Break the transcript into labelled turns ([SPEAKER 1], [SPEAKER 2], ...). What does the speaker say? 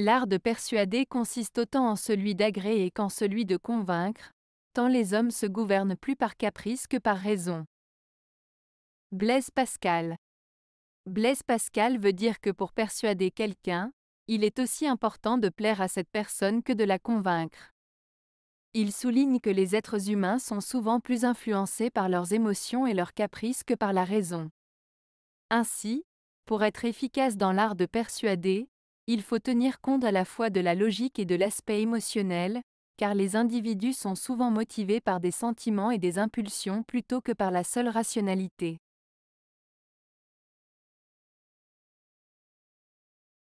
[SPEAKER 1] L'art de persuader consiste autant en celui d'agréer qu'en celui de convaincre, tant les hommes se gouvernent plus par caprice que par raison. Blaise Pascal Blaise Pascal veut dire que pour persuader quelqu'un, il est aussi important de plaire à cette personne que de la convaincre. Il souligne que les êtres humains sont souvent plus influencés par leurs émotions et leurs caprices que par la raison. Ainsi, pour être efficace dans l'art de persuader, il faut tenir compte à la fois de la logique et de l'aspect émotionnel, car les individus sont souvent motivés par des sentiments et des impulsions plutôt que par la seule rationalité.